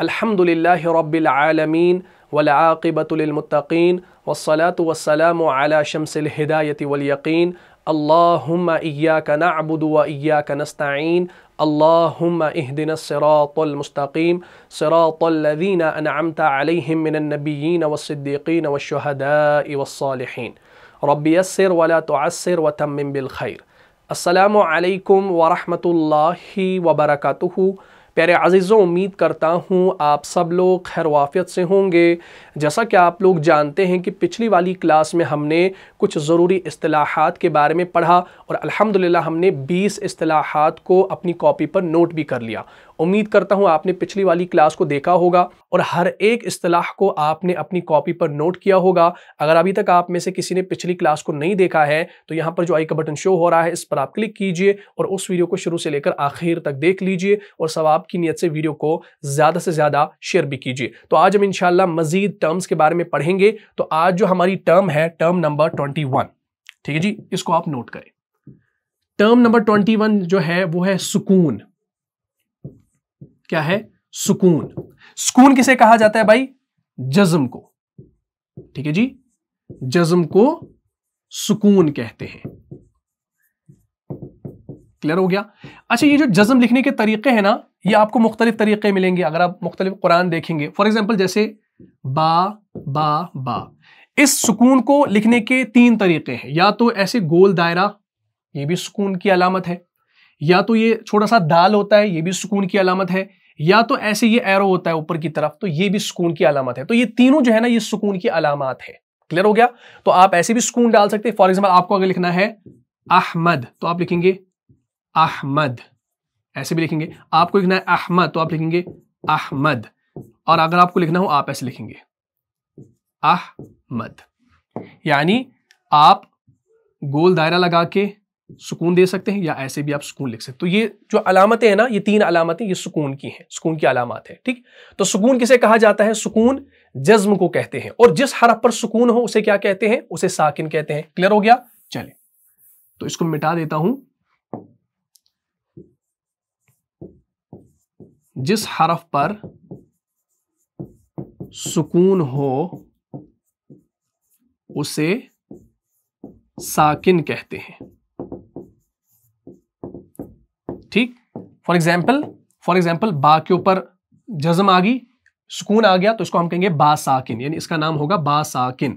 الحمد لله رب العالمين والعاقبة للمتقين والصلاة والسلام على شمس الهداية واليقين اللهم إياك نعبد وإياك نستعين اللهم اهدنا الصراط المستقيم صراط الذين أنعمت عليهم من النبيين والصديقين والشهداء والصالحين رب يسر ولا تعسر وتمم بالخير السلام عليكم ورحمة الله وبركاته प्यारे अजीजों उम्मीद करता हूँ आप सब लोग खैर वाफ़ियत से होंगे जैसा कि आप लोग जानते हैं कि पिछली वाली क्लास में हमने कुछ ज़रूरी असलाहत के बारे में पढ़ा और अल्हम्दुलिल्लाह हमने 20 असलाहत को अपनी कॉपी पर नोट भी कर लिया उम्मीद करता हूँ आपने पिछली वाली क्लास को देखा होगा और हर एक असलाह को आपने अपनी कॉपी पर नोट किया होगा अगर अभी तक आप में से किसी ने पिछली क्लास को नहीं देखा है तो यहाँ पर जो आई का बटन शो हो रहा है इस पर आप क्लिक कीजिए और उस वीडियो को शुरू से लेकर आखिर तक देख लीजिए और सवाब की नीयत से वीडियो को ज़्यादा से ज़्यादा शेयर भी कीजिए तो आज हम इनशाला मजीद टर्म्स के बारे में पढ़ेंगे तो आज जो हमारी टर्म है टर्म नंबर ट्वेंटी ठीक है जी इसको आप नोट करें टर्म नंबर ट्वेंटी वन जो है वो है सुकून क्या है सुकून सुकून किसे कहा जाता है भाई जज्म को ठीक है जी जज्म को सुकून कहते हैं क्लियर हो गया अच्छा ये जो जज्म लिखने के तरीके हैं ना ये आपको मुख्तलिफ तरीके मिलेंगे अगर आप मुख्तलिफ कुरान देखेंगे फॉर एग्जाम्पल जैसे बा बा बा इस सुकून को लिखने के तीन तरीके हैं या तो ऐसे गोल दायरा ये भी सुकून की अलामत है या तो ये छोटा सा दाल होता है ये भी सुकून की अलामत है या तो ऐसे ये एरो होता है ऊपर की तरफ तो ये भी सुकून की अलामत है तो ये तीनों जो है ना ये सुकून की अलामत है क्लियर हो गया तो आप ऐसे भी सुकून डाल सकते हैं फॉर एग्जाम्पल आपको अगर लिखना है अहमद तो आप लिखेंगे अहमद ऐसे भी लिखेंगे आपको लिखना है अहमद तो आप लिखेंगे अहमद और अगर आपको लिखना हो आप ऐसे लिखेंगे अहमद यानी आप गोल दायरा लगा के सुकून दे सकते हैं या ऐसे भी आप सुकून लिख सकते हो तो ये जो अलामतें हैं ना ये तीन अलामतें ये सुकून की हैं सुकून की अलामत है ठीक तो सुकून किसे कहा जाता है सुकून जज्म को कहते हैं और जिस हरफ पर सुकून हो उसे क्या कहते हैं उसे साकिन कहते हैं क्लियर हो गया चले तो इसको मिटा देता हूं जिस हरफ पर सुकून हो उसे साकिन कहते हैं ठीक फॉर एग्जाम्पल फॉर एग्जाम्पल बा के ऊपर जज्म आ गई सुकून आ गया तो इसको हम कहेंगे बासाकिन यानी इसका नाम होगा बासाकिन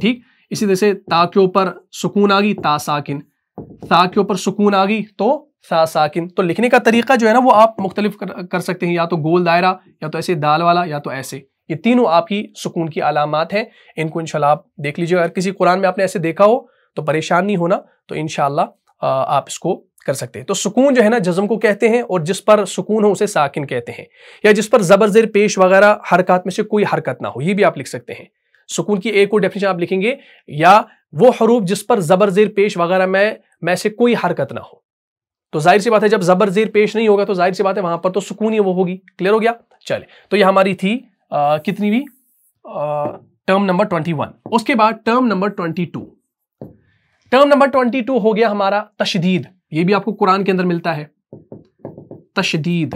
ठीक इसी तरह से ता के ऊपर सुकून आ गई तासाकिन ता के ऊपर सुकून आ गई तो सा साकिन तो लिखने का तरीका जो है ना वो आप मुख्तलिफ कर, कर सकते हैं या तो गोल दायरा या तो ऐसे दाल वाला या तो ऐसे ये तीनों आपकी सुकून की अलामत हैं इनको इनशाला आप देख लीजिए अगर किसी कुरान में आपने ऐसे देखा हो तो परेशान नहीं होना तो इनशाला आप इसको कर सकते हैं तो सुकून जो है ना जज्म को कहते हैं और जिस पर सुकून हो उसे साकिन कहते हैं या जिस पर जबर जेर पेश वगैरह हरकत में से कोई हरकत ना हो ये भी आप लिख सकते हैं सुकून की एक और डेफिनेशन आप लिखेंगे या वो हरूफ जिस पर जबर जेर पेश वगैरह में मैं से कोई हरकत ना हो तो जाहिर सी बात है जब जबर जेर पेश नहीं होगा तो जाहिर सी बात है वहां पर तो सुकून ही वो होगी क्लियर हो गया चले तो ये हमारी थी आ, कितनी भी टर्म नंबर ट्वेंटी वन उसके बाद term number twenty two term number twenty two हो गया हमारा तशदीद ये भी आपको कुरान के अंदर मिलता है तशदीद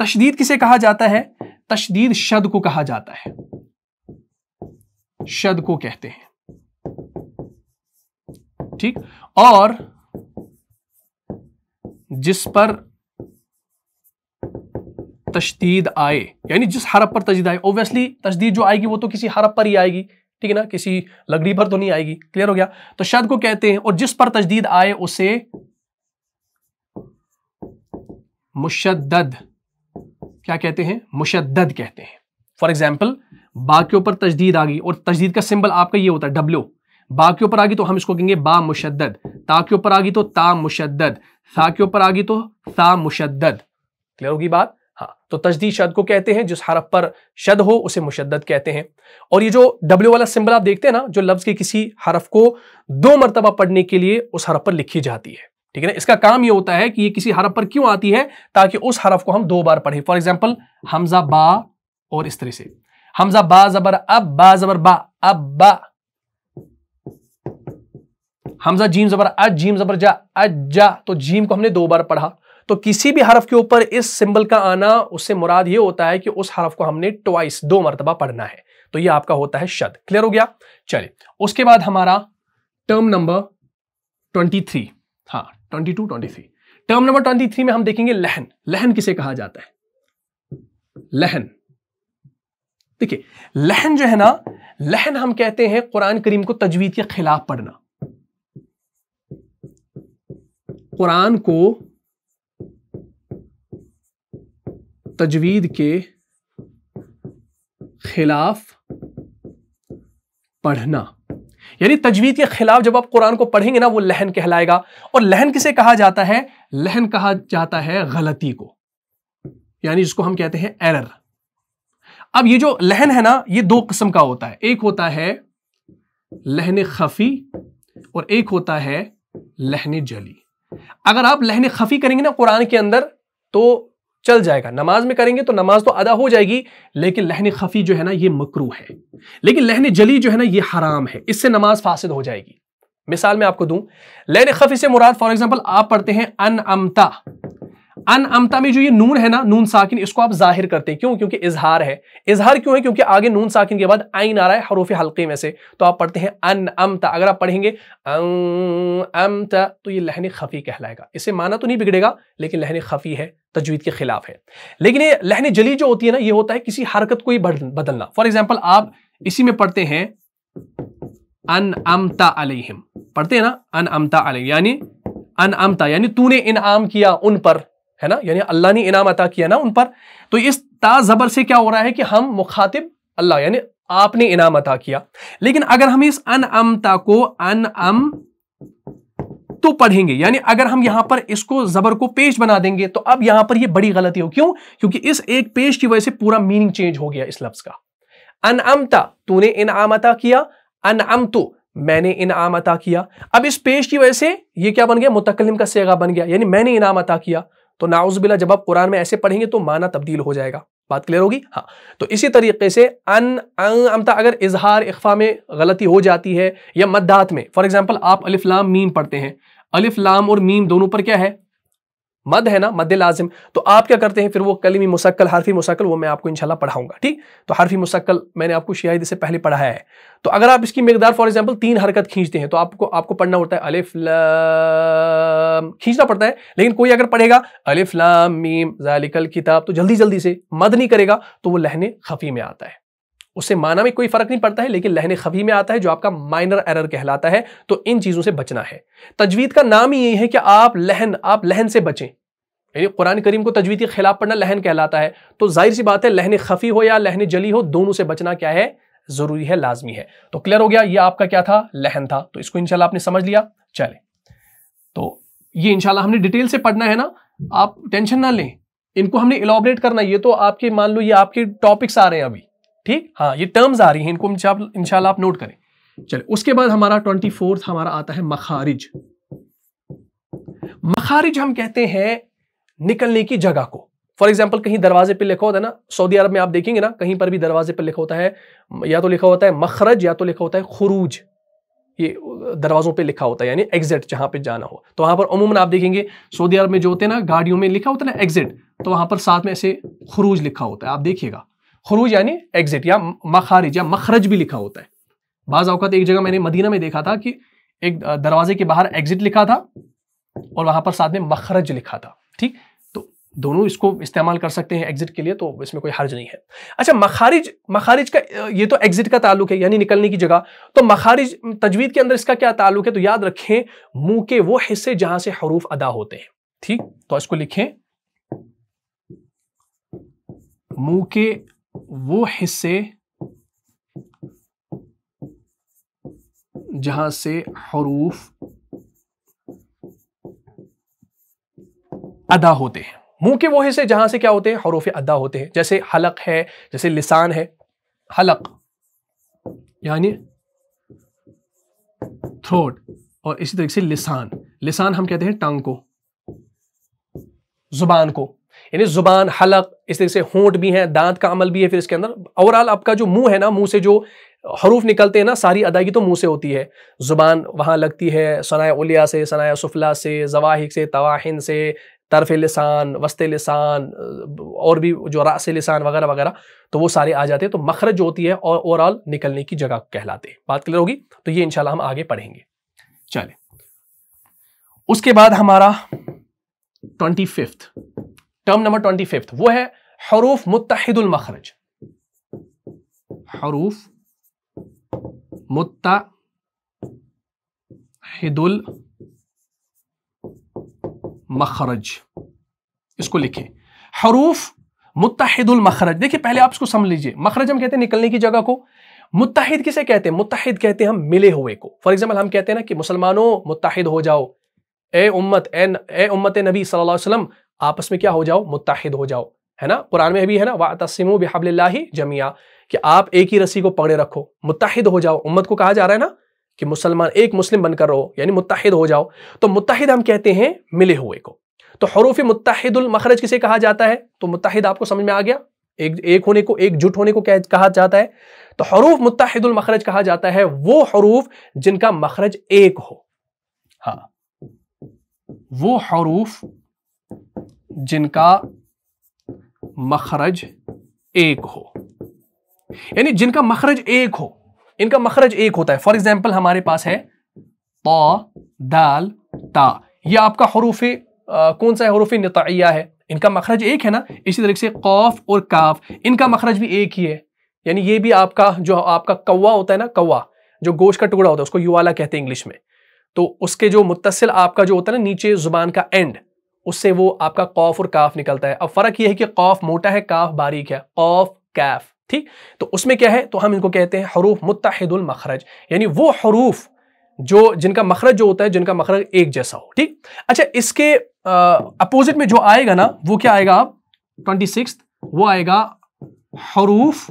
तशदीद किसे कहा जाता है तशदीद शद को कहा जाता है शद को कहते हैं ठीक और जिस पर तशदीद आए यानी जिस हरफ पर तजदीद आए ओबियसली तशदीद जो आएगी वो तो किसी हरफ पर ही आएगी ठीक है ना किसी लकड़ी पर तो नहीं आएगी क्लियर हो गया तो शद को कहते हैं और जिस पर तजदीद आए उसे मुशद्दद क्या कहते हैं मुशद्दद कहते हैं फॉर एग्जाम्पल बा के ऊपर तजदीद आ गई और तजदीद का सिंबल आपका ये होता है डब्ल्यू बा के ऊपर आ गई तो हम इसको कहेंगे बा मुशद्दद ता के ऊपर आ गई तो ता मुशद्दद सा के ऊपर आ गई तो सा मुशद्दद क्लियर होगी बात हाँ तो तजदीद शद को कहते हैं जिस हरफ पर शद हो उसे मुशद्दद कहते हैं और ये जो डब्ल्यू वाला सिंबल आप देखते हैं ना जो लफ्ज़ के किसी हरफ को दो मरतबा पढ़ने के लिए उस हरफ पर लिखी जाती है ठीक है ना इसका काम ये होता है कि ये किसी हरफ पर क्यों आती है ताकि उस हरफ को हम दो बार पढ़े फॉर एग्जाम्पल हमजा बा और इस तरह से हमजा बा जबर अब बा जबर बा अब बा हमजा जीम जबर अज जीम जबर जा अज जा तो जीम को हमने दो बार पढ़ा तो किसी भी हरफ के ऊपर इस सिंबल का आना उससे मुराद ये होता है कि उस हरफ को हमने ट्वाइस दो मरतबा पढ़ना है तो ये आपका होता है शद क्लियर हो गया चलिए उसके बाद हमारा टर्म नंबर ट्वेंटी थ्री हाँ twenty two twenty three term number twenty three में हम देखेंगे लहन लहन किसे कहा जाता है लहन देखिए लहन जो है ना लहन हम कहते हैं कुरान करीम को तजवीज के खिलाफ पढ़ना कुरान को तजवीद के खिलाफ पढ़ना यानी तजवीद के खिलाफ जब आप कुरान को पढ़ेंगे ना वो लहन कहलाएगा और लहन किसे कहा जाता है लहन कहा जाता है गलती को यानी जिसको हम कहते हैं एरर अब ये जो लहन है ना ये दो किस्म का होता है एक होता है लहन खफी और एक होता है लहन जली अगर आप लहन खफी करेंगे ना कुरान के अंदर तो चल जाएगा नमाज में करेंगे तो नमाज तो अदा हो जाएगी लेकिन लहन खफी जो है ना ये मकरू है लेकिन लहन जली जो है ना ये हराम है इससे नमाज फासिद हो जाएगी मिसाल मैं आपको दूं लहन खफी से मुराद फॉर एग्जाम्पल आप पढ़ते हैं अन अमता अन अमता में जो ये नून है ना नून साकिन इसको आप जाहिर करते हैं क्यों क्योंकि इजहार है इजहार क्यों है क्योंकि आगे नून साकिन के बाद आइन आ रहा है हरूफ हल्के में से तो आप पढ़ते हैं अन अमता अगर आप पढ़ेंगे अं अमता तो ये लहन खफी कहलाएगा इसे माना तो नहीं बिगड़ेगा लेकिन लहन खफी है तजवीद के खिलाफ है लेकिन ये लहन जली जो होती है ना ये होता है किसी हरकत को ही बदलना फॉर एग्जाम्पल आप इसी में पढ़ते हैं अन अमता अलहिम पढ़ते हैं ना अन अमता अलह यानी अन अमता यानी तूने इनाम किया उन पर है ना यानी अल्लाह ने इनाम अता किया ना उन पर तो इस ताज़बर से क्या हो रहा है कि हम मुखातिब अल्लाह यानी आपने इनाम अता किया लेकिन अगर हम इस अन अमता को अन अम तो पढ़ेंगे यानी अगर हम यहां पर इसको जबर को पेश बना देंगे तो अब यहां पर ये बड़ी गलती हो क्यों क्योंकि इस एक पेश की वजह से पूरा मीनिंग चेंज हो गया इस लफ्ज का अन अमता तूने अता किया अन तो मैंने इनाम अता किया अब इस पेश की वजह से ये क्या बन गया मुतकलम का सेगा बन गया यानी मैंने इनाम अता किया तो नाउजबिला जब आप कुरान में ऐसे पढ़ेंगे तो माना तब्दील हो जाएगा बात क्लियर होगी हाँ तो इसी तरीके से अन अमता अगर इजहार इख्फा में गलती हो जाती है या मद्दात में फॉर एग्जाम्पल आप अलिफ्लाम मीम पढ़ते हैं लाम और मीम दोनों पर क्या है मद है ना मद लाजिम तो आप क्या करते हैं फिर वो कलिमी मुसक्ल हरफी मुसक्ल वो मैं आपको इंशाल्लाह पढ़ाऊंगा ठीक तो हरफी मुसक्ल मैंने आपको शायद इससे पहले पढ़ाया है तो अगर आप इसकी मेदार फॉर एग्जाम्पल तीन हरकत खींचते हैं तो आपको आपको पढ़ना होता है अलिफ लाम खींचना पड़ता है लेकिन कोई अगर पढ़ेगा अलिफ लाम मीम जालिकल किताब तो जल्दी जल्दी से मद नहीं करेगा तो वो लहने खफी में आता है उससे माना में कोई फर्क नहीं पड़ता है लेकिन लहन खबी में आता है जो आपका माइनर एरर कहलाता है तो इन चीज़ों से बचना है तजवीद का नाम ही यही है कि आप लहन आप लहन से बचें यानी कुरान करीम को तजवीद के खिलाफ पढ़ना लहन कहलाता है तो जाहिर सी बात है लहन खफी हो या लहन जली हो दोनों से बचना क्या है ज़रूरी है लाजमी है तो क्लियर हो गया ये आपका क्या था लहन था तो इसको इनशाला आपने समझ लिया चले तो ये इंशाल्लाह हमने डिटेल से पढ़ना है ना आप टेंशन ना लें इनको हमने इलाबरेट करना ये तो आपके मान लो ये आपके टॉपिक्स आ रहे हैं अभी ठीक हाँ ये टर्म्स आ रही हैं इनको इनशाला आप नोट करें चले उसके बाद हमारा ट्वेंटी फोर्थ हमारा आता है मखारिज मखारिज हम कहते हैं निकलने की जगह को फॉर एग्जाम्पल कहीं दरवाजे पे लिखा होता है ना सऊदी अरब में आप देखेंगे ना कहीं पर भी दरवाजे पर लिखा होता है या तो लिखा होता है मखरज या तो लिखा होता है खुरूज ये दरवाज़ों पे लिखा होता है यानी एग्जिट जहां पे जाना हो तो वहां पर अमूमन आप देखेंगे सऊदी अरब में जो होते हैं ना गाड़ियों में लिखा होता है ना एग्जिट तो वहां पर साथ में ऐसे खुरूज लिखा होता है आप देखिएगा खरूज यानी एग्जिट या मखारिज या मखरज भी लिखा होता है बाज़ अवकात एक जगह मैंने मदीना में देखा था कि एक दरवाजे के बाहर एग्जिट लिखा था और वहां पर साथ में मखरज लिखा था ठीक तो दोनों इसको इस्तेमाल कर सकते हैं एग्जिट के लिए तो इसमें कोई हर्ज नहीं है अच्छा मखारिज मखारिज का ये तो एग्जिट का ताल्लुक है यानी निकलने की जगह तो मखारिज तजवीद के अंदर इसका क्या ताल्लुक है तो याद रखें मुंह के वो हिस्से जहां से हरूफ अदा होते हैं ठीक तो इसको लिखें मुंह के वो हिस्से जहां से हरूफ अदा होते हैं मुंह के वो हिस्से जहां से क्या होते हैं हरूफ अदा होते हैं जैसे हलक है जैसे लिसान है हलक यानी थ्रोट और इसी तरीके से लिसान लिसान हम कहते हैं टांग को जुबान को यानी जुबान हलक इस तरह से होंठ भी हैं दांत का अमल भी है फिर इसके अंदर ओवरऑल आपका जो मुंह है ना मुंह से जो हरूफ निकलते हैं ना सारी अदायगी तो मुंह से होती है जुबान वहाँ लगती है सनाया उलिया से सनाया सुफला से जवाहिक से तवाहिन से तरफ लसान वस्ते लसान और भी जो रास लसान वगैरह वगैरह तो वो सारे आ जाते हैं तो मखरज जो होती है और ओवरऑल निकलने की जगह कहलाते हैं बात क्लियर होगी तो ये इनशाला हम आगे पढ़ेंगे चले उसके बाद हमारा twenty fifth term number twenty fifth वो है हरूफ मुतहिदुल मखरज हरूफ मुतहदुल मखरज इसको लिखे हरूफ मुतहिदुल मखरज देखिए पहले आप इसको समझ लीजिए मखरज हम कहते हैं निकलने की जगह को मुतहिद किसे कहते हैं मुतहिद कहते हैं हम मिले हुए को फॉर एग्जाम्पल हम कहते हैं ना कि मुसलमानों मुतहिद हो जाओ ए उम्मत ए उम्मत नबी सल्लल्लाहु अलैहि वसल्लम आपस में क्या हो जाओ मुताहिद हो जाओ है ना कुरान में भी है ना वा तस्म बिहबल्ला जमिया कि आप एक ही रस्सी को पकड़े रखो मुताहिद हो जाओ उम्मत को कहा जा रहा है ना कि मुसलमान एक मुस्लिम बनकर रहो यानी मुताहिद हो जाओ तो मुताहिद हम कहते हैं मिले हुए को तो हरूफ मुताहिदुल मखरज किसे कहा जाता है तो मुताहिद आपको समझ में आ गया एक एक होने को एकजुट होने को कह, कहा जाता है तो हरूफ मुताहिदुल मखरज कहा जाता है वो हरूफ जिनका मखरज एक हो हाँ वो हरूफ जिनका मखरज एक हो यानी जिनका मखरज एक हो इनका मखरज एक होता है फॉर एग्जाम्पल हमारे पास है तो दाल ता यह आपका हरूफ कौन सा है हरूफ नतिया है इनका मखरज एक है ना इसी तरीके से कौफ और काफ इनका मखरज भी एक ही है यानी ये भी आपका जो आपका कौवा होता है ना कौवा जो गोश का टुकड़ा होता है उसको युवाला कहते हैं इंग्लिश में तो उसके जो मुतसिल आपका जो होता है ना नीचे जुबान का एंड उससे वो आपका कौफ और काफ निकलता है अब फ़र्क यह है कि कौफ मोटा है काफ बारीक है कौफ कैफ ठीक तो उसमें क्या है तो हम इनको कहते हैं हरूफ मुतहदुल मखरज यानी वो हरूफ जो जिनका मखरज जो होता है जिनका मखरज एक जैसा हो ठीक अच्छा इसके अपोजिट में जो आएगा ना वो क्या आएगा आप ट्वेंटी सिक्स वो आएगा हरूफ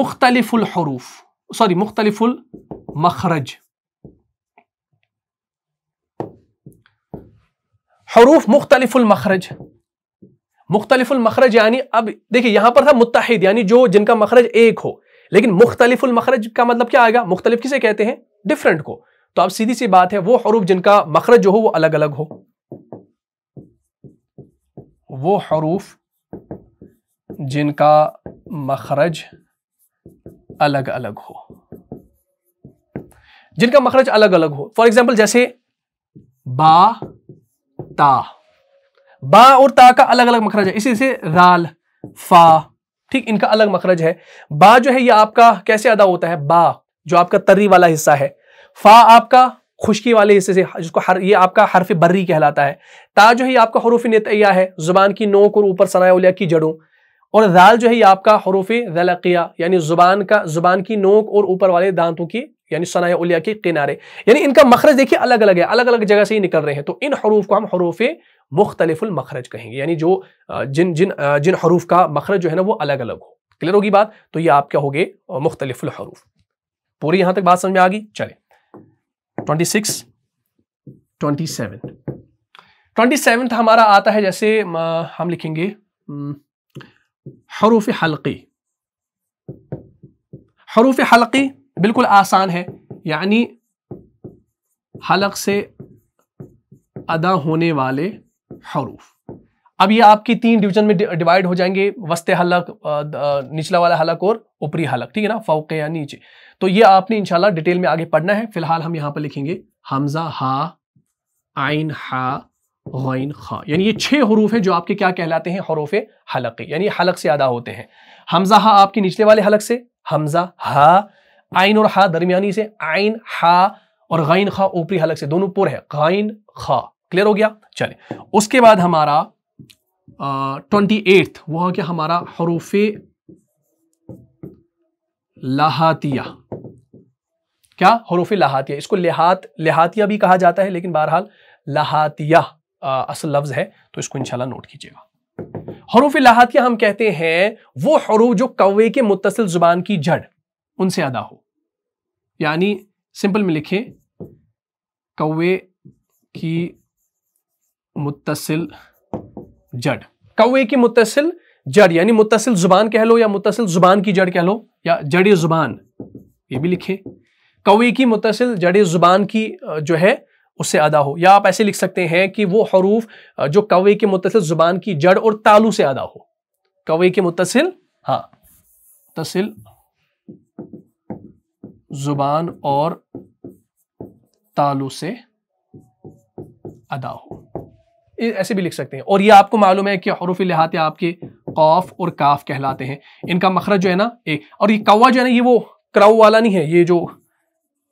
मुख्तलिफुल हरूफ सॉरी मुख्तलिफुल मखरज हरूफ मुख्तलिफुलमखरज मुख्तलिफुलमखरज यानी अब देखिए यहां पर था मुतहद यानी जो जिनका मखरज एक हो लेकिन मुख्तलिफुलमखरज का मतलब क्या आएगा मुख्तलिफ किसे कहते हैं डिफरेंट को तो अब सीधी सी बात है वो हरूफ जिनका मखरज जो हो वो अलग अलग हो वो हरूफ जिनका मखरज अलग अलग हो जिनका मखरज अलग अलग हो फॉर एग्जाम्पल जैसे बा ता बा और ता का अलग अलग मखरज है इसी से राल फा ठीक इनका अलग मखरज है बा जो है ये आपका कैसे अदा होता है बा जो आपका तर्री वाला हिस्सा है फा आपका खुशकी वाले हिस्से से जिसको हर ये आपका हरफ बर्री कहलाता है ता जो है आपका हरूफ नेतिया है जुबान की नोक और ऊपर सनाया की जड़ों और दाल जो है ये आपका हरूफ दलकिया यानी जुबान का जुबान की नोक और ऊपर वाले दांतों की यानी सनाया उलिया के किनारे यानी इनका मखरज देखिए अलग अलग है अलग अलग जगह से ही निकल रहे हैं तो इन हरूफ को हम हरूफ मुख्तलिफुल मखरज कहेंगे यानी जो जिन जिन जिन हरूफ का मखरज जो है ना वो अलग अलग हो क्लियर होगी बात तो ये आप क्या हो गए मुख्तलिफुल हरूफ पूरी यहां तक बात समझ में आ गई चले twenty six twenty seven twenty seven हमारा आता है जैसे हम लिखेंगे हरूफ हल्की हरूफ हल्की बिल्कुल आसान है यानी हलक से अदा होने वाले हरूफ अब ये आपकी तीन डिवीजन में डिवाइड हो जाएंगे वस्ते हलक निचला वाला हलक और ऊपरी हलक ठीक है ना फौके या नीचे तो ये आपने इंशाल्लाह डिटेल में आगे पढ़ना है फिलहाल हम यहां पर लिखेंगे हमजा हा आइन हा गैन खा यानी ये छह हरूफ हैं जो आपके क्या कहलाते हैं हरूफ हलक यानी हलक से अदा होते हैं हमजा हा आपके निचले वाले हलक से हमजा हा आइन और हा दरमियानी से आइन हा और गैन खा ऊपरी हलक से दोनों पुर है गैन खा क्लियर हो गया चले उसके बाद हमारा ट्वेंटी एट्थ वह हो हमारा हरूफ लहातिया क्या हरूफ लहातिया इसको लिहात लिहातिया भी कहा जाता है लेकिन बहरहाल लहातिया असल लफ्ज़ है तो इसको इंशाल्लाह नोट कीजिएगा हरूफ लाहत हम कहते हैं वो हरूफ जो कौवे के मुतसिल ज़ुबान की जड़ उनसे अदा हो यानी सिंपल में लिखें कौवे की मुतसिल जड़ कौवे की मुतसिल जड़ यानी मुतसिल जुबान कह लो या मुतसिल जुबान की जड़ कह लो या जड़ जुबान ये भी लिखे कौवे की मुतसिल जड़ जुबान की जो है उससे अदा हो या आप ऐसे लिख सकते हैं कि वो हरूफ जो कवे के मुतसिल ज़ुबान की जड़ और तालू से अदा हो कवे के मुतसिल हाँ तसिल ज़ुबान और तालू से अदा हो ऐसे भी लिख सकते हैं और ये आपको मालूम है कि हरूफ लिहाते आपके कौफ और काफ कहलाते हैं इनका मखरज जो है ना एक और ये कौवा जो है ना ये वो क्राउ वाला नहीं है ये जो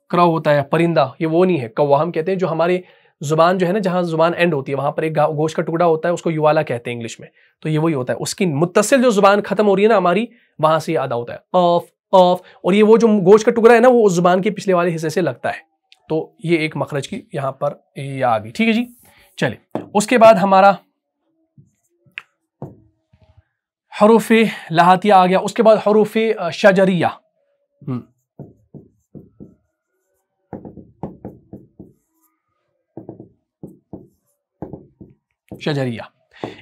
क्रव होता है परिंदा ये वो नहीं है कौवा हम कहते हैं जो हमारे जुबान जो है ना जहाँ जुबान एंड होती है वहाँ पर एक गोश का टुकड़ा होता है उसको युवाला कहते हैं इंग्लिश में तो ये वही होता है उसकी मुतसिल जो जुबान खत्म हो रही है ना हमारी वहाँ से ये अदा होता है ऑफ ऑफ और ये वो जो गोश का टुकड़ा है ना वो उस जुबान के पिछले वाले हिस्से से लगता है तो ये एक मखरज की यहाँ पर ये आ गई ठीक है जी चले उसके बाद हमारा हरूफ लहातिया आ गया उसके बाद हरूफ शजरिया हम्म। शजरिया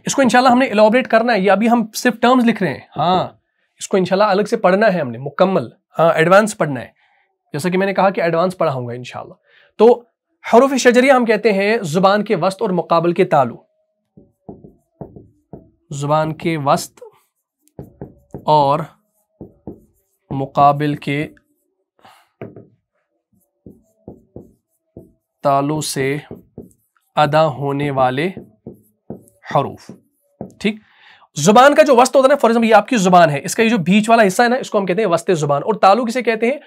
इसको इंशाल्लाह हमने एलॉबरेट करना है ये अभी हम सिर्फ टर्म्स लिख रहे हैं हाँ इसको इंशाल्लाह अलग से पढ़ना है हमने मुकम्मल हाँ एडवांस पढ़ना है जैसा कि मैंने कहा कि एडवांस पढ़ाऊंगा इंशाल्लाह तो हरूफ शजरिया हम कहते हैं जुबान के वस्त और मुकाबल के तालु जुबान के वस्त और मुकाबल के तालु से अदा होने वाले हरूफ ठीक जुबान का जो वस्त होता है ना फॉर एग्जाम्पल ये आपकी जुबान है इसका ये जो बीच वाला हिस्सा है ना इसको हम कहते हैं वस्त जुबान और तालू किसे कहते हैं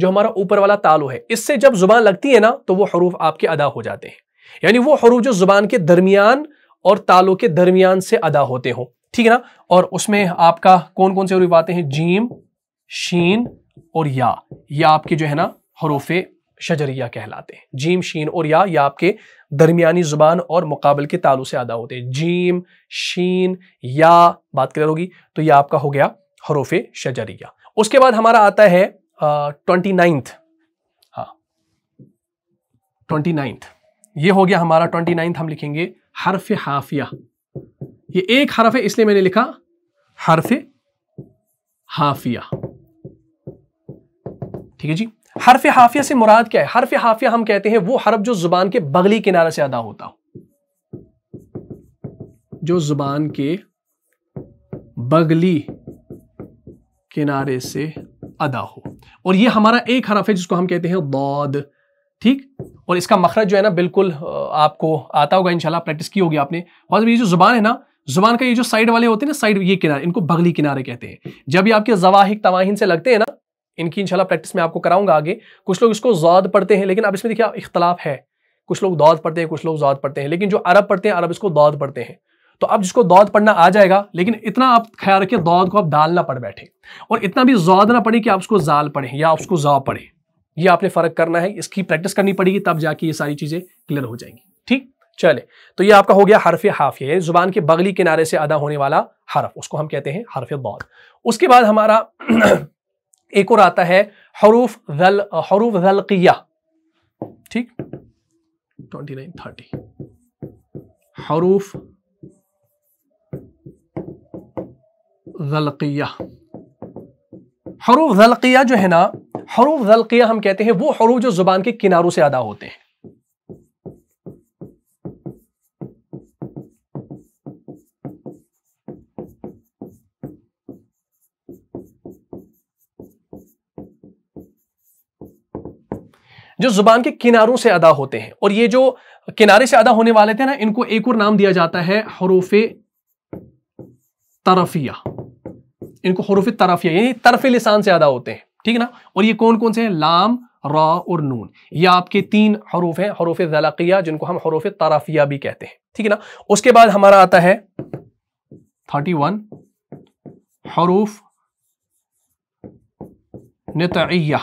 जो हमारा ऊपर वाला तालू है इससे जब जुबान लगती है ना तो वो हरूफ आपके अदा हो जाते हैं यानी वो हरूफ जो जुबान के दरमियान और तालु के दरमियान से अदा होते हो ठीक है ना और उसमें आपका कौन कौन से हरूफ आते हैं जीम शीन और या ये आपके जो है ना हरूफ शजरिया कहलाते हैं जीम शीन और या, ये आपके दरमियानी जुबान और मुकाबल के तालु से अदा होते हैं जीम शीन या बात क्लियर होगी तो ये आपका हो गया हरूफ शजरिया उसके बाद हमारा आता है ट्वेंटी नाइन्थ हाँ ट्वेंटी नाइन्थ ये हो गया हमारा ट्वेंटी नाइन्थ हम लिखेंगे हरफ हाफिया ये एक हरफ है इसलिए मैंने लिखा हरफ हाफिया ठीक है जी हरफ हाफिया से मुराद क्या है हरफ हाफिया हम कहते हैं वो हरफ जो जुबान के बगली किनारे से अदा होता हो जो जुबान के बगली किनारे से अदा हो और ये हमारा एक हरफ है जिसको हम कहते हैं दौद ठीक और इसका मखरज जो है ना बिल्कुल आपको आता होगा इंशाल्लाह प्रैक्टिस की होगी आपने और ये जो जुबान है ना जुबान का ये जो साइड वाले होते हैं ना साइड ये किनारे इनको बगली किनारे कहते हैं जब ये आपके जवाहिक तवाहिन से लगते हैं ना इनकी इंशाल्लाह प्रैक्टिस में आपको कराऊंगा आगे कुछ लोग इसको जौद पढ़ते हैं लेकिन अब इसमें देखिए इख्तलाफ है कुछ लोग दौद पढ़ते हैं कुछ लोग जौद पढ़ते हैं लेकिन जो अरब पढ़ते हैं अरब इसको दौद पढ़ते हैं तो अब जिसको दौद पढ़ना आ जाएगा लेकिन इतना आप ख्याल रखिए दौद को आप दाल ना पढ़ बैठे और इतना भी जौद ना पढ़े कि आप उसको जाल पढ़ें या उसको जा पढ़ें ये आपने फ़र्क करना है इसकी प्रैक्टिस करनी पड़ेगी तब जाके ये सारी चीज़ें क्लियर हो जाएंगी ठीक चले तो ये आपका हो गया हरफ हाफिया ज़ुबान के बगली किनारे से अदा होने वाला हरफ उसको हम कहते हैं हरफ दौद उसके बाद हमारा एक और आता है हरूफ जल हरूफ किया ठीक ट्वेंटी नाइन थर्टी हरूफ जलकिया हरूफ जलकिया जो है ना हरूफ जलकिया हम कहते हैं वो हरूफ जो जुबान के किनारों से अदा होते हैं जो जुबान के किनारों से अदा होते हैं और ये जो किनारे से अदा होने वाले थे ना इनको एक और नाम दिया जाता है हरूफ तरफिया इनको हरूफ तरफिया यानी तरफ लिसान से अदा होते हैं ठीक है ना और ये कौन कौन से हैं लाम रा और नून ये आपके तीन हरूफ हैं हरूफ जलाकिया जिनको हम हरूफ तरफिया भी कहते हैं ठीक है ना उसके बाद हमारा आता है थर्टी वन हरूफ नतिया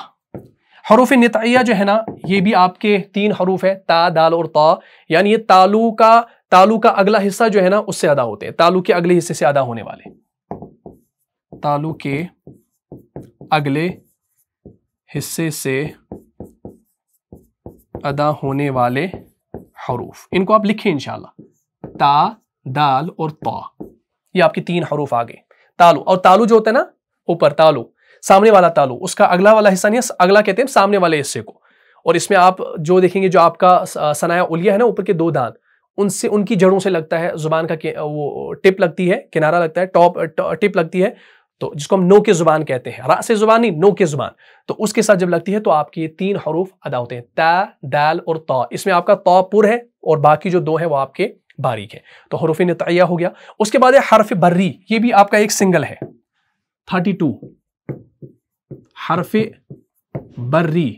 हरूफ नितया जो है ना ये भी आपके तीन हरूफ है ता दाल और ता यानी ये तालू का तालू का अगला हिस्सा जो है ना उससे अदा होते हैं तालू के अगले हिस्से से अदा होने वाले तालू के अगले हिस्से से अदा होने वाले हरूफ इनको आप लिखें इंशाल्लाह ता दाल और ता ये आपके तीन हरूफ आ गए तालू और तालू जो होता है ना ऊपर तालू सामने वाला तालु उसका अगला वाला हिस्सा नहीं है अगला कहते हैं सामने वाले हिस्से को और इसमें आप जो देखेंगे जो आपका सनाया उलिया है ना ऊपर के दो दांत उनसे उनकी जड़ों से लगता है जुबान का वो टिप लगती है किनारा लगता है टॉप टिप लगती है तो जिसको हम नो के जुबान कहते हैं रा से जुबान नहीं नो के जुबान तो उसके साथ जब लगती है तो आपके ये तीन हरूफ अदा होते हैं ता दाल और तो इसमें आपका तो पुर है और बाकी जो दो है वो आपके बारीक है तो हरूफ नतया हो गया उसके बाद है हरफ बर्री ये भी आपका एक सिंगल है थर्टी टू हरफ बर्री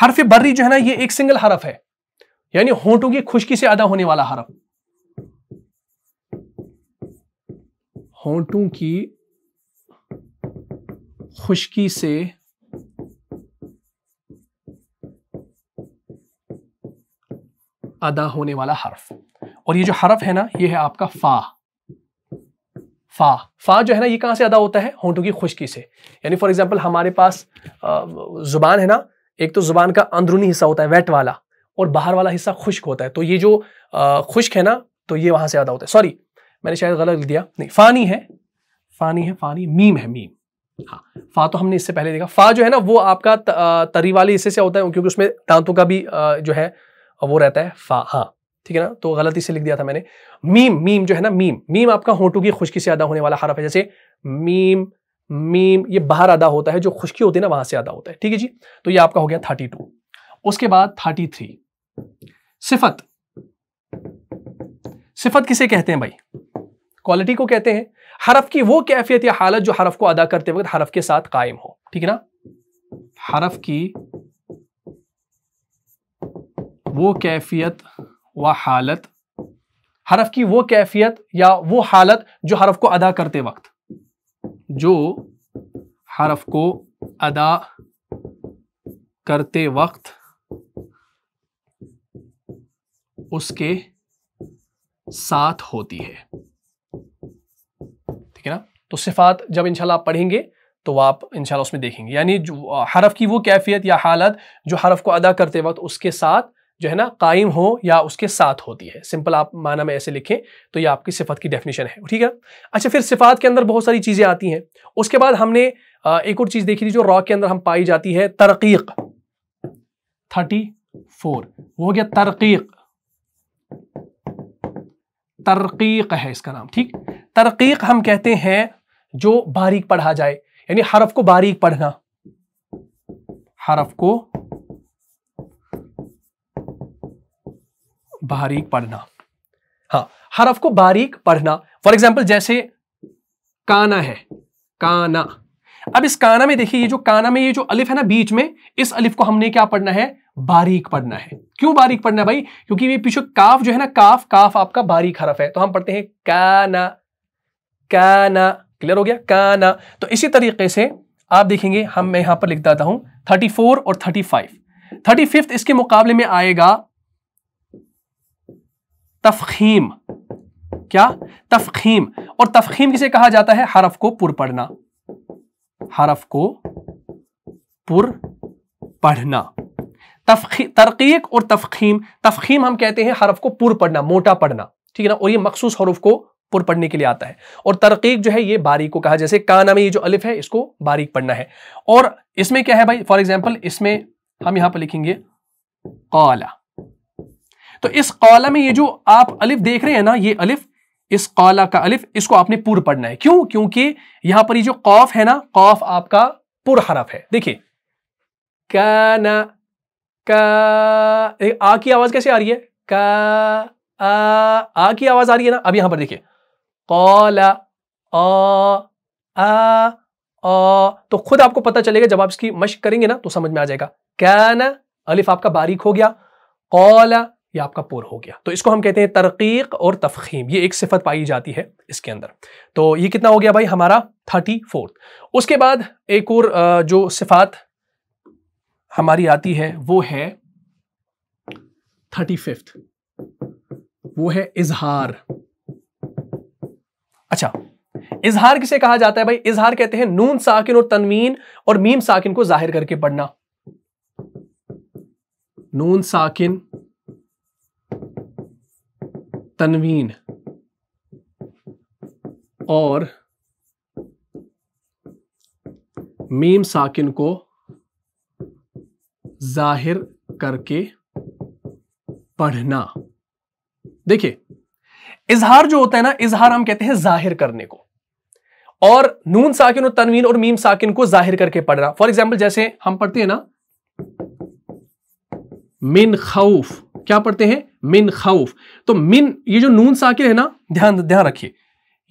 हरफ बर्री जो है ना ये एक सिंगल हरफ है यानी होंठों की खुशकी से अदा होने वाला हरफ होंठों की खुशकी से अदा होने वाला हरफ और ये जो हरफ है ना ये है आपका फा फा फा जो है ना ये कहाँ से अदा होता है होंठों की खुश्की से यानी फॉर एग्जाम्पल हमारे पास जुबान है ना एक तो जुबान का अंदरूनी हिस्सा होता है वेट वाला और बाहर वाला हिस्सा खुश्क होता है तो ये जो खुश्क है ना तो ये वहां से अदा होता है सॉरी मैंने शायद गलत दिया नहीं फ़ानी है फ़ानी है फ़ानी मीम है मीम हाँ फा तो हमने इससे पहले देखा फा जो है ना वो आपका तरी वाले हिस्से से होता है क्योंकि उसमें दांतों का भी जो है वो रहता है फा हाँ ठीक है ना तो गलती से लिख दिया था मैंने मीम मीम जो है ना मीम मीम आपका होटू की खुशकी से अदा होने वाला हरफ है जैसे मीम मीम ये बाहर अदा होता है जो खुशकी होती है ना वहां से अदा होता है ठीक है जी तो ये आपका हो गया थर्टी टू उसके बाद थर्टी थ्री सिफत सिफत किसे कहते हैं भाई क्वालिटी को कहते हैं हरफ की वो कैफियत या हालत जो हरफ को अदा करते वक्त हरफ के साथ कायम हो ठीक है ना हरफ की वो कैफियत व हालत हरफ की वो कैफियत या वो हालत जो हरफ को अदा करते वक्त जो हरफ को अदा करते वक्त उसके साथ होती है ठीक है ना तो सिफात जब इंशाल्लाह आप पढ़ेंगे तो आप इंशाल्लाह उसमें देखेंगे यानी जो हरफ की वो कैफियत या हालत जो हरफ को अदा करते वक्त उसके साथ जो है ना कायम हो या उसके साथ होती है सिंपल आप माना में ऐसे लिखें तो ये आपकी सिफत की डेफिनेशन है ठीक है अच्छा फिर सिफात के अंदर बहुत सारी चीज़ें आती हैं उसके बाद हमने एक और चीज़ देखी थी जो रॉ के अंदर हम पाई जाती है तरकीक थर्टी फोर वो हो गया तरकीक तरकीक है इसका नाम ठीक तरकीक हम कहते हैं जो बारीक पढ़ा जाए यानी हरफ को बारीक पढ़ना हरफ को बारीक पढ़ना हाँ हरफ को बारीक पढ़ना फॉर एग्जाम्पल जैसे काना है काना अब इस काना में देखिए ये जो काना में ये जो अलिफ है ना बीच में इस अलिफ को हमने क्या पढ़ना है बारीक पढ़ना है क्यों बारीक पढ़ना है भाई क्योंकि ये पीछे काफ जो है ना काफ काफ आपका बारीक हरफ है तो हम पढ़ते हैं काना काना क्लियर हो गया काना तो इसी तरीके से आप देखेंगे हम मैं यहां पर लिख देता हूं फोर और थर्टी फिफ्थ इसके मुकाबले में आएगा तफखीम क्या तफखीम और तफखीम किसे कहा जाता है हरफ को पुर पढ़ना हरफ को पुर पढ़ना तफखी तरकीक और तफखीम तफखीम हम कहते हैं हरफ को पुर पढ़ना मोटा पढ़ना ठीक है ना और ये मखसूस हरूफ को पुर पढ़ने के लिए आता है और तरकीक जो है ये बारीक को कहा जैसे काना में ये जो अलिफ है इसको बारीक पढ़ना है और इसमें क्या है भाई फॉर एग्जाम्पल इसमें हम यहां पर लिखेंगे काला तो इस कौला में ये जो आप अलिफ देख रहे हैं ना ये अलिफ इस कौला का अलिफ इसको आपने पुर पढ़ना है क्यों क्योंकि यहां पर ये जो कौफ है ना कौफ आपका पुर हरफ है देखिए का का आ की आवाज कैसे आ रही है का आ, आ की आवाज आ रही है ना अब यहां पर देखिए कौला आ, आ, तो खुद आपको पता चलेगा जब आप इसकी मश्क करेंगे ना तो समझ में आ जाएगा कैन अलिफ आपका बारीक हो गया कौला ये आपका पुर हो गया तो इसको हम कहते हैं तरकीक और तफखीम ये एक सिफत पाई जाती है इसके अंदर तो ये कितना हो गया भाई हमारा थर्टी फोर्थ उसके बाद एक और जो सिफात हमारी आती है वो है थर्टी फिफ्थ वो है इजहार अच्छा इजहार किसे कहा जाता है भाई इजहार कहते हैं नून साकिन और तनवीन और मीम साकिन को जाहिर करके पढ़ना नून साकिन तनवीन और मीम साकिन को जाहिर करके पढ़ना देखिए इजहार जो होता है ना इजहार हम कहते हैं जाहिर करने को और नून साकिन और तनवीन और मीम साकिन को जाहिर करके पढ़ना फॉर एग्जाम्पल जैसे हम पढ़ते हैं ना मिन खौफ क्या पढ़ते हैं मिन खौफ तो मिन ये जो नून साकिर है ना ध्यान ध्यान रखिए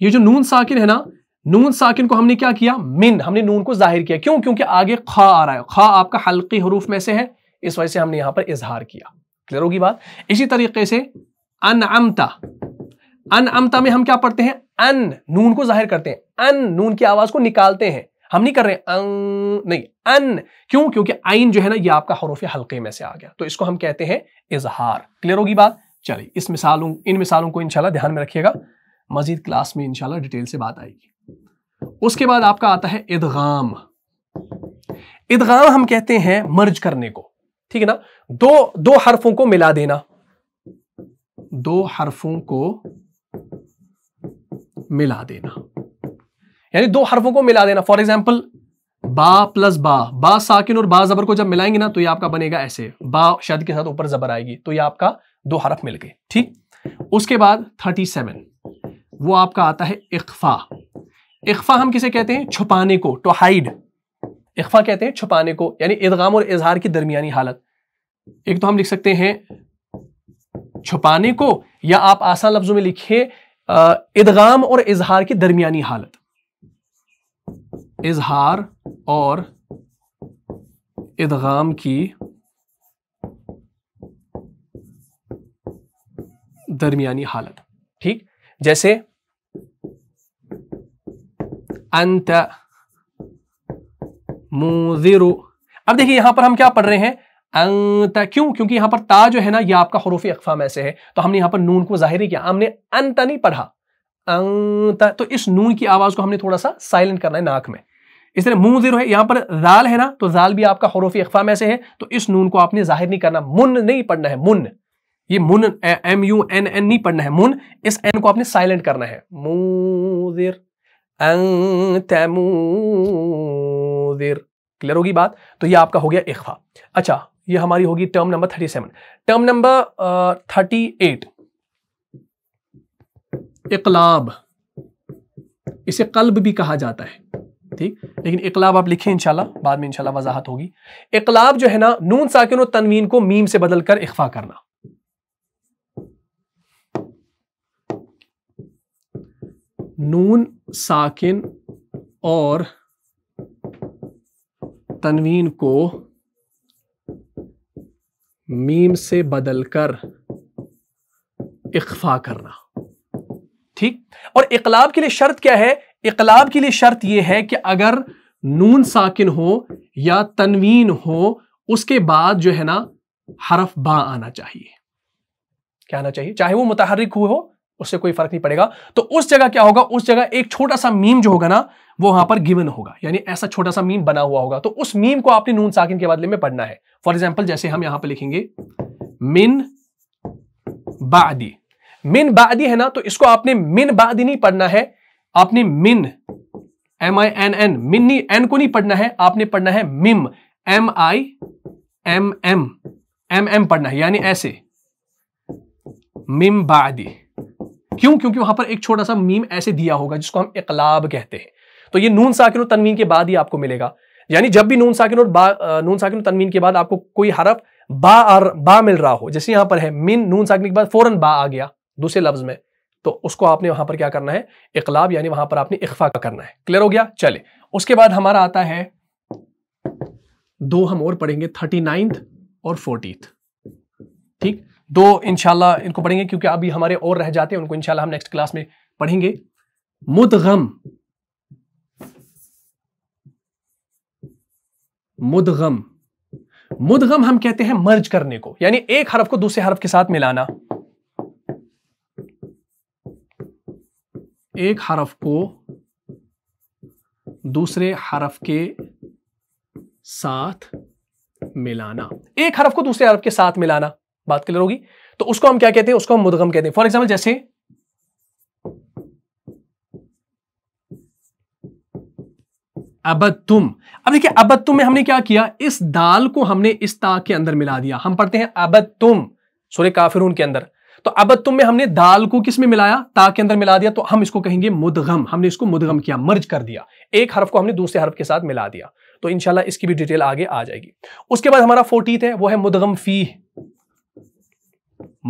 ये जो नून साकिर है ना नून साकिन को हमने क्या किया मिन हमने नून को जाहिर किया क्यों क्योंकि आगे खा आ रहा है खा आपका हल्की हरूफ में से है इस वजह से हमने यहां पर इजहार किया क्लियर होगी बात इसी तरीके से अन अमता अन अमता में हम क्या पढ़ते हैं अन नून को जाहिर करते हैं अन नून की आवाज को निकालते हैं हम नहीं कर रहे अं नहीं अन क्यों क्योंकि आइन जो है ना ये आपका हरूफ हल्के में से आ गया तो इसको हम कहते हैं इजहार क्लियर होगी बात चलिए इस मिसालों इन मिसालों को इनशाला ध्यान में रखिएगा मजीद क्लास में इनशाला डिटेल से बात आएगी उसके बाद आपका आता है इदगाम इदगाम हम कहते हैं मर्ज करने को ठीक है ना दो दो हरफों को मिला देना दो हरफों को मिला देना यानी दो हरफों को मिला देना फॉर एग्जाम्पल बा प्लस बा बा साकिन और बा जबर को जब मिलाएंगे ना तो ये आपका बनेगा ऐसे बा शद के साथ ऊपर जबर आएगी तो ये आपका दो हरफ मिल गए ठीक उसके बाद थर्टी सेवन वो आपका आता है इख्फा इख्फा हम किसे कहते हैं छुपाने को टू हाइड इख्फा कहते हैं छुपाने को यानी इदगाम और इजहार की दरमियानी हालत एक तो हम लिख सकते हैं छुपाने को या आप आसान लफ्जों में लिखिए इदगाम और इजहार की दरमियानी हालत इजहार और इदगाम की दरमियानी हालत ठीक जैसे अंत मुजिरु अब देखिए यहां पर हम क्या पढ़ रहे हैं अंत क्यों क्योंकि यहां पर ता जो है ना ये आपका हरूफ अकफा ऐसे है तो हमने यहां पर नून को जाहिर किया हमने अंत नहीं पढ़ा अंत तो इस नून की आवाज को हमने थोड़ा सा साइलेंट करना है नाक में इस तरह मुंह जीरो है यहां पर जाल है ना तो जाल भी आपका हरूफी अखफा में से है तो इस नून को आपने जाहिर नहीं करना मुन नहीं पढ़ना है मुन ये मुन एम यू एन एन नहीं पढ़ना है मुन इस एन को आपने साइलेंट करना है मुंजिर मुदिर क्लियर होगी बात तो ये आपका हो गया इखफा अच्छा ये हमारी होगी term number thirty seven term number thirty eight इकलाब इसे कल्ब भी कहा जाता है ठीक लेकिन इकलाब आप लिखें इंशाल्लाह बाद में इंशाल्लाह वजाहत होगी इकलाब जो है ना नून साकिन और तनवीन को मीम से बदल कर इख्फा करना नून साकिन और तनवीन को मीम से बदलकर इख्फा करना ठीक और इकलाब के लिए शर्त क्या है इकलाब के लिए शर्त यह है कि अगर नून साकिन हो या तनवीन हो उसके बाद जो है ना हरफ बा आना चाहिए क्या आना चाहिए चाहे वो मुतहरिक हुए हो उससे कोई फर्क नहीं पड़ेगा तो उस जगह क्या होगा उस जगह एक छोटा सा मीम जो होगा ना वो वहां पर गिवन होगा यानी ऐसा छोटा सा मीम बना हुआ होगा तो उस मीम को आपने नून साकिन के बदले में पढ़ना है फॉर एग्जाम्पल जैसे हम यहां पर लिखेंगे मिन बादी मिन बादी है ना तो इसको आपने मिन बादी नहीं पढ़ना है आपने मिन एम आई एन एन मिन नहीं एन को नहीं पढ़ना है आपने पढ़ना है मिम M I M M M M पढ़ना है यानी ऐसे मिम बादी क्यों क्योंकि वहां पर एक छोटा सा मीम ऐसे दिया होगा जिसको हम इकलाब कहते हैं तो ये नून साकिन और तनवीन के बाद ही आपको मिलेगा यानी जब भी नून साकिन और बा नून साकिन और तनवीन के बाद आपको कोई हरफ बा और बा मिल रहा हो जैसे यहां पर है मिन नून साकिन के बाद फौरन बा आ गया दूसरे लफ्ज में तो उसको आपने वहां पर क्या करना है इकलाब यानी वहां पर आपने का करना है क्लियर हो गया चले उसके बाद हमारा आता है दो हम और पढ़ेंगे थर्टी नाइन्थ और फोर्टीथ ठीक दो इनशाला इनको पढ़ेंगे क्योंकि अभी हमारे और रह जाते हैं उनको इनशाला हम नेक्स्ट क्लास में पढ़ेंगे मुदगम मुदगम मुदगम हम कहते हैं मर्ज करने को यानी एक हरफ को दूसरे हरफ के साथ मिलाना एक हरफ को दूसरे हरफ के साथ मिलाना एक हरफ को दूसरे हरफ के साथ मिलाना बात क्लियर होगी तो उसको हम क्या कहते हैं उसको हम मुदगम कहते हैं फॉर एग्जाम्पल जैसे अब तुम अब देखिए अबतुम तुम में हमने क्या किया इस दाल को हमने इस ताक के अंदर मिला दिया हम पढ़ते हैं अबद तुम सूर्य काफिरून के अंदर तो अब तुम में हमने दाल को किस में मिलाया ता के अंदर मिला दिया तो हम इसको कहेंगे मुदगम हमने इसको मुदगम किया मर्ज कर दिया एक हरफ को हमने दूसरे हरफ के साथ मिला दिया तो इनशाला इसकी भी डिटेल आगे आ जाएगी उसके बाद हमारा फोर्टीथ है वो है मुदगम फी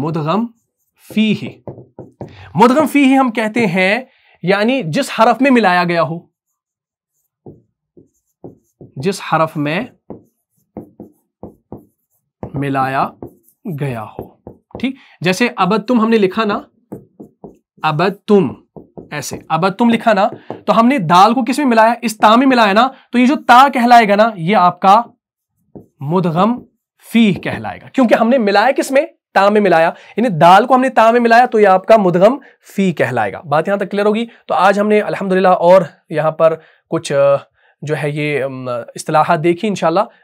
मुदगम फी ही मुदगम फी ही हम कहते हैं यानी जिस हरफ में मिलाया गया हो जिस हरफ में मिलाया गया हो ठीक जैसे अब तुम हमने लिखा ना अब तुम ऐसे अब तुम लिखा ना तो हमने दाल को किस में मिलाया इस ता में मिलाया ना तो ये जो ता कहलाएगा ना ये आपका मुदगम फी कहलाएगा क्योंकि हमने मिलाया किसमें ता में मिलाया यानी दाल को हमने ता में मिलाया तो ये आपका मुदगम फी कहलाएगा बात यहां तक क्लियर होगी तो आज हमने अल्हम्दुलिल्लाह और यहां पर कुछ जो है ये असलाहत देखी इन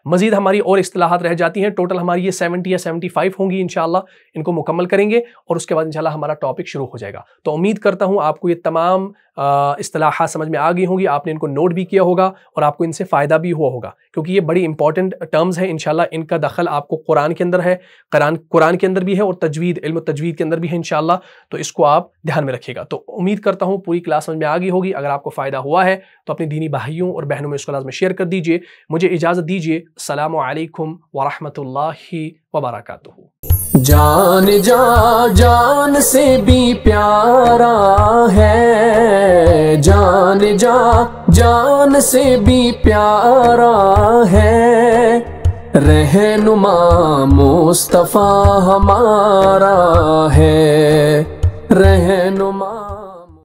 मज़ीद हमारी और असलाहत रह जाती हैं टोटल हमारी ये सेवेंटी या सेवेंटी फाइव होंगी इन इनको मुकम्मल करेंगे और उसके बाद इन हमारा टॉपिक शुरू हो जाएगा तो उम्मीद करता हूँ आपको ये तमाम असलाहत समझ में आ गई होंगी आपने इनको नोट भी किया होगा और आपको इनसे फ़ायदा भी हुआ होगा क्योंकि ये बड़ी इंपॉर्टेंट टर्म्स हैं इन इनका दखल आपको कुरान के अंदर है कुरान कुरान के अंदर भी है और तजवीद इल्म तजवीद के अंदर भी है इन तो इसको आप ध्यान में रखिएगा तो उम्मीद करता हूँ पूरी क्लास समझ में आ गई होगी अगर आपको फ़ायदा हुआ है तो अपने दीनी भाइयों और बहनों में इसको लाजम शेयर कर दीजिए मुझे इजाज़त दीजिए अल्लाम वरहमतुल्लाहि वबरक जान जा जान से भी प्यारा है जान जा जान से भी प्यारा है रहनुमा मुस्तफ़ा हमारा है रहनुमा